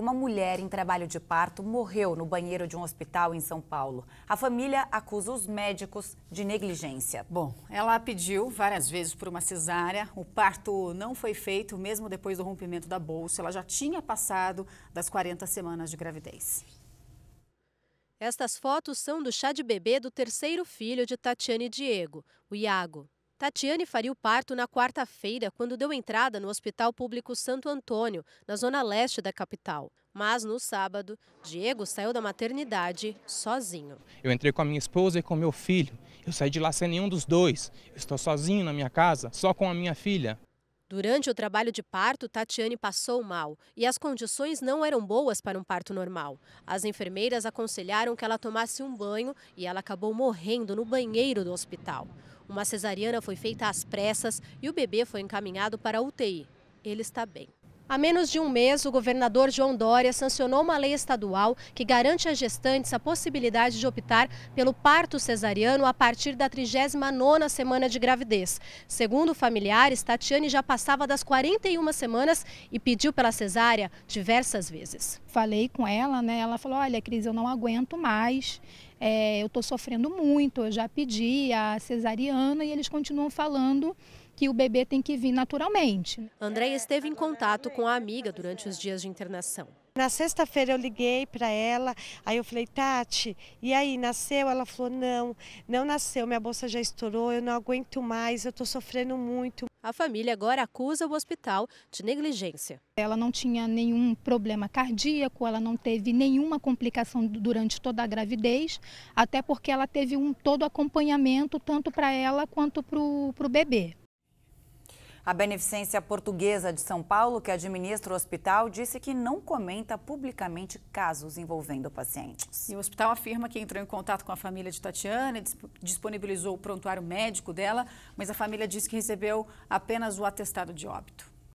Uma mulher em trabalho de parto morreu no banheiro de um hospital em São Paulo. A família acusa os médicos de negligência. Bom, ela pediu várias vezes por uma cesárea. O parto não foi feito, mesmo depois do rompimento da bolsa. Ela já tinha passado das 40 semanas de gravidez. Estas fotos são do chá de bebê do terceiro filho de Tatiane e Diego, o Iago. Tatiane faria o parto na quarta-feira, quando deu entrada no Hospital Público Santo Antônio, na zona leste da capital. Mas no sábado, Diego saiu da maternidade sozinho. Eu entrei com a minha esposa e com meu filho. Eu saí de lá sem nenhum dos dois. estou sozinho na minha casa, só com a minha filha. Durante o trabalho de parto, Tatiane passou mal e as condições não eram boas para um parto normal. As enfermeiras aconselharam que ela tomasse um banho e ela acabou morrendo no banheiro do hospital. Uma cesariana foi feita às pressas e o bebê foi encaminhado para a UTI. Ele está bem. Há menos de um mês, o governador João Dória sancionou uma lei estadual que garante às gestantes a possibilidade de optar pelo parto cesariano a partir da 39ª semana de gravidez. Segundo familiares, Tatiane já passava das 41 semanas e pediu pela cesárea diversas vezes. Falei com ela, né? Ela falou: "Olha, Cris, eu não aguento mais é, eu estou sofrendo muito, eu já pedi a cesariana e eles continuam falando que o bebê tem que vir naturalmente. Andréia esteve em contato com a amiga durante os dias de internação. Na sexta-feira eu liguei para ela, aí eu falei, Tati, e aí, nasceu? Ela falou, não, não nasceu, minha bolsa já estourou, eu não aguento mais, eu estou sofrendo muito. A família agora acusa o hospital de negligência. Ela não tinha nenhum problema cardíaco, ela não teve nenhuma complicação durante toda a gravidez, até porque ela teve um todo acompanhamento tanto para ela quanto para o bebê. A Beneficência Portuguesa de São Paulo, que administra o hospital, disse que não comenta publicamente casos envolvendo pacientes. E o hospital afirma que entrou em contato com a família de Tatiana, disponibilizou o prontuário médico dela, mas a família disse que recebeu apenas o atestado de óbito.